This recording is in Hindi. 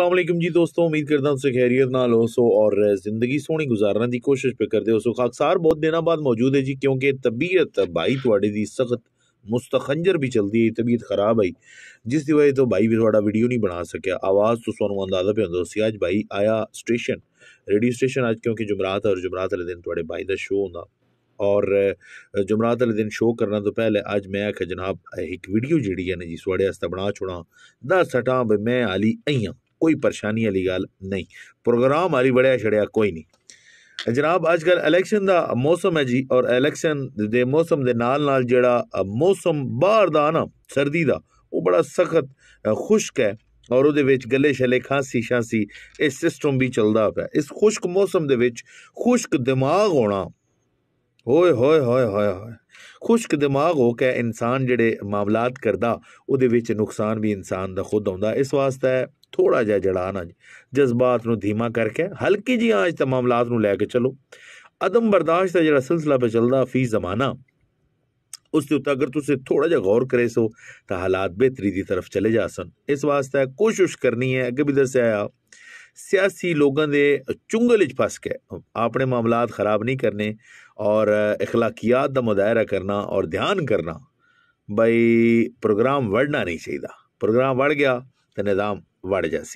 असलम जी दोस्तों उम्मीद करता तुम खैरियत ना लो सो और जिंदगी सोहनी गुजारने की कोशिश पे करते हो सो खाकसार बहुत दिनों बाद मौजूद है जी क्योंकि तबीयत भाई थोड़े दी सख्त मुस्तखंजर भी चलती है तबीयत खराब आई जिस की वजह तो भाई भी थोड़ा वीडियो नहीं बना सकया आवाज़ तो सोनू अंदाजा पे होंगे अज भाई आया स्टेशन रेडियो स्टेशन अज क्योंकि जुमरात और जुमरात वाले दिन थोड़े भाई का शो हों और जुमरात वाले दिन शो करना तो पहले अज मैं आख्या जनाब एक वीडियो जी है जी थोड़े बना छोड़ा दस भाई मैं आली आई हाँ कोई परेशानी वाली गल नहीं प्रोग्राम आह्ली बढ़िया छड़ेआ कोई नहीं जनाब अजकल इलेक्शन का मौसम है जी और इलेक्शन दे मौसम दे नाल नाल जेह्ड़ा मौसम बाहर दा ना सर्दी का वह बड़ा सख्त खुश्क है और ओह्दे गले शले खांसी शांसी यह सिस्टम भी चलता पिया इस खुश्क मौसम दे खुश्क दिमाग होना ਹੋਏ ਹੋਏ ਹੋਏ ਹੋਏ ਹੋਏ ਖੁਸ਼ਕ ਦਿਮਾਗ ਹੋ ਕੇ ਇਨਸਾਨ ਜਿਹੜੇ ਮਾਮਲਾਤ ਕਰਦਾ ਉਹਦੇ ਵਿੱਚ ਨੁਕਸਾਨ ਵੀ ਇਨਸਾਨ ਦਾ ਖੁਦ ਆਉਂਦਾ ਇਸ ਵਾਸਤੇ ਥੋੜਾ ਜਿਹਾ ਜੜਾ ਨਾ ਜਜ਼ਬਾਤ ਨੂੰ ਧੀਮਾ ਕਰਕੇ ਹਲਕੀ ਜੀ ਆਂਚ ਤੇ ਮਾਮਲਾਤ ਨੂੰ ਲੈ ਕੇ ਚਲੋ ਅਦਮ ਬਰਦਾਸ਼ਤ ਦਾ ਜਿਹੜਾ ਸਿਲਸਿਲਾ ਪੇ ਚੱਲਦਾ ਫੀ ਜ਼ਮਾਨਾ ਉਸ ਦੇ ਉੱਤੇ ਅਗਰ ਤੁਸੀਂ ਥੋੜਾ ਜਿਹਾ ਗੌਰ ਕਰੇ ਸੋ ਤਾਂ ਹਾਲਾਤ ਬਿਹਤਰੀ ਦੀ ਤਰਫ ਚਲੇ ਜਾ ਸਨ ਇਸ ਵਾਸਤੇ ਕੋਸ਼ਿਸ਼ ਕਰਨੀ ਹੈ ਅੱਗੇ ਵੀ ਦੱਸਿਆ ਆ सियासी लोगों के चुंगल फस के अपने मामलात खराब नहीं करने और इखलाकियात का मुदायरा करना और ध्यान करना बई प्रोग्राम वढ़ना नहीं चाहिए प्रोग्राम वढ़ गया तो निज़ाम वढ़ जा